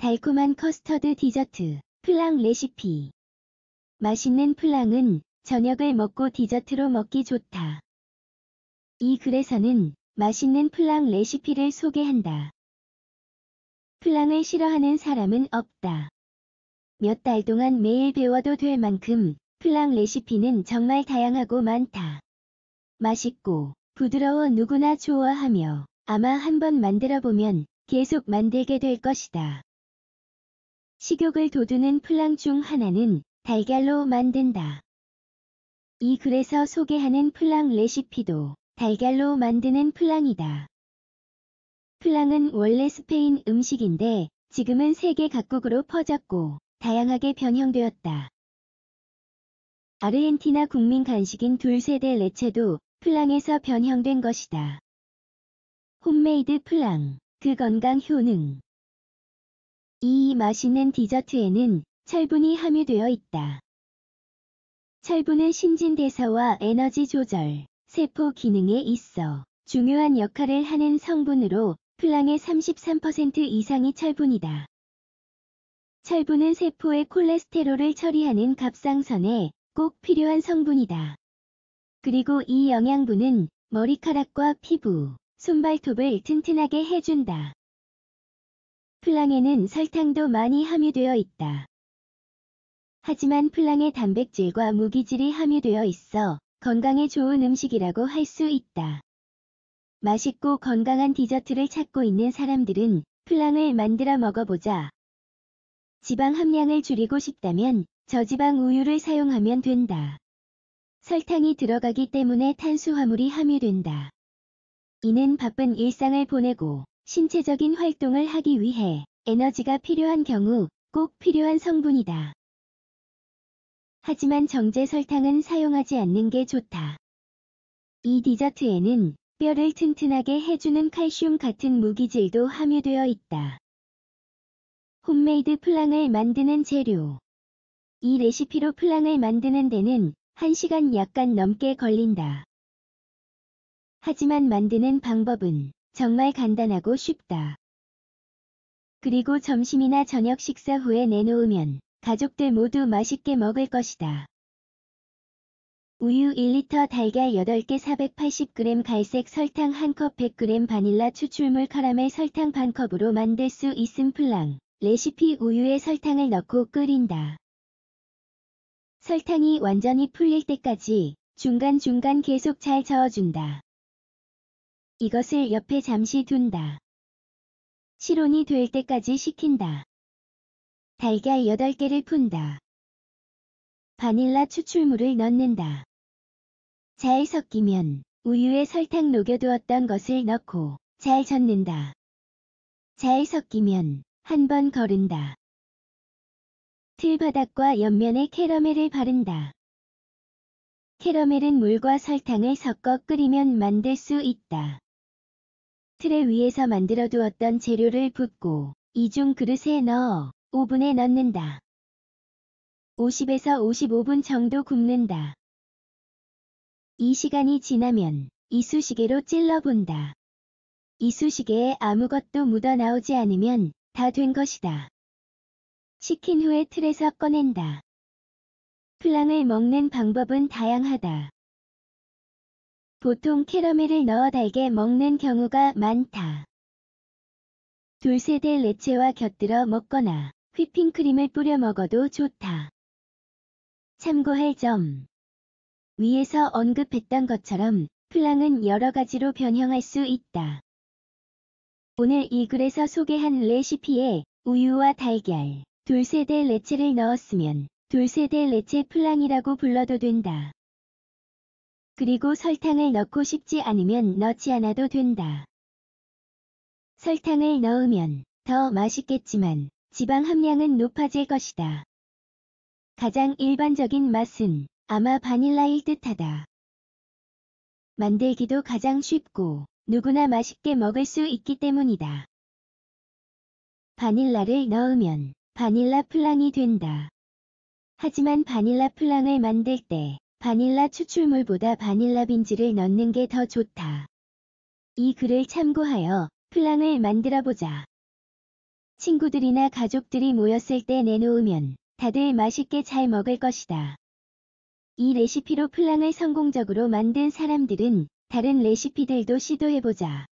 달콤한 커스터드 디저트, 플랑 레시피. 맛있는 플랑은 저녁을 먹고 디저트로 먹기 좋다. 이 글에서는 맛있는 플랑 레시피를 소개한다. 플랑을 싫어하는 사람은 없다. 몇 달 동안 매일 배워도 될 만큼 플랑 레시피는 정말 다양하고 많다. 맛있고 부드러워 누구나 좋아하며 아마 한번 만들어 보면 계속 만들게 될 것이다. 식욕을 돋우는 플랑 중 하나는 달걀로 만든다. 이 글에서 소개하는 플랑 레시피도 달걀로 만드는 플랑이다. 플랑은 원래 스페인 음식인데 지금은 세계 각국으로 퍼졌고 다양하게 변형되었다. 아르헨티나 국민 간식인 둘세대 레체도 플랑에서 변형된 것이다. 홈메이드 플랑, 그 건강 효능 이 맛있는 디저트에는 철분이 함유되어 있다. 철분은 신진대사와 에너지 조절, 세포 기능에 있어 중요한 역할을 하는 성분으로 플랑의 33% 이상이 철분이다. 철분은 세포의 콜레스테롤을 처리하는 갑상선에 꼭 필요한 성분이다. 그리고 이 영양분은 머리카락과 피부, 손발톱을 튼튼하게 해준다. 플랑에는 설탕도 많이 함유되어 있다. 하지만 플랑의 단백질과 무기질이 함유되어 있어 건강에 좋은 음식이라고 할 수 있다. 맛있고 건강한 디저트를 찾고 있는 사람들은 플랑을 만들어 먹어보자. 지방 함량을 줄이고 싶다면 저지방 우유를 사용하면 된다. 설탕이 들어가기 때문에 탄수화물이 함유된다. 이는 바쁜 일상을 보내고 신체적인 활동을 하기 위해 에너지가 필요한 경우 꼭 필요한 성분이다. 하지만 정제 설탕은 사용하지 않는 게 좋다. 이 디저트에는 뼈를 튼튼하게 해주는 칼슘 같은 무기질도 함유되어 있다. 홈메이드 플랑을 만드는 재료 이 레시피로 플랑을 만드는 데는 1시간 약간 넘게 걸린다. 하지만 만드는 방법은 정말 간단하고 쉽다. 그리고 점심이나 저녁 식사 후에 내놓으면 가족들 모두 맛있게 먹을 것이다. 우유 1리터 달걀 8개 480g 갈색 설탕 1컵 100g 바닐라 추출물 카라멜 설탕 반컵으로 만들 수 있음 플랑 레시피 우유에 설탕을 넣고 끓인다. 설탕이 완전히 풀릴 때까지 중간중간 계속 잘 저어준다. 이것을 옆에 잠시 둔다. 실온이 될 때까지 식힌다. 달걀 8개를 푼다. 바닐라 추출물을 넣는다. 잘 섞이면 우유에 설탕 녹여두었던 것을 넣고 잘 젓는다. 잘 섞이면 한 번 거른다. 틀바닥과 옆면에 캐러멜을 바른다. 캐러멜은 물과 설탕을 섞어 끓이면 만들 수 있다. 틀에 위에서 만들어 두었던 재료를 붓고 이중 그릇에 넣어 오븐에 넣는다. 50에서 55분 정도 굽는다. 이 시간이 지나면 이쑤시개로 찔러본다. 이쑤시개에 아무것도 묻어나오지 않으면 다 된 것이다. 식힌 후에 틀에서 꺼낸다. 플랑을 먹는 방법은 다양하다. 보통 캐러멜을 넣어 달게 먹는 경우가 많다. 돌세대 레체와 곁들여 먹거나 휘핑크림을 뿌려 먹어도 좋다. 참고할 점 위에서 언급했던 것처럼 플랑은 여러 가지로 변형할 수 있다. 오늘 이 글에서 소개한 레시피에 우유와 달걀, 돌세대 레체를 넣었으면 돌세대 레체 플랑이라고 불러도 된다. 그리고 설탕을 넣고 싶지 않으면 넣지 않아도 된다. 설탕을 넣으면 더 맛있겠지만 지방 함량은 높아질 것이다. 가장 일반적인 맛은 아마 바닐라일 듯하다. 만들기도 가장 쉽고 누구나 맛있게 먹을 수 있기 때문이다. 바닐라를 넣으면 바닐라 플랑이 된다. 하지만 바닐라 플랑을 만들 때 바닐라 추출물보다 바닐라 빈지를 넣는 게 더 좋다. 이 글을 참고하여 플랑을 만들어보자. 친구들이나 가족들이 모였을 때 내놓으면 다들 맛있게 잘 먹을 것이다. 이 레시피로 플랑을 성공적으로 만든 사람들은 다른 레시피들도 시도해보자.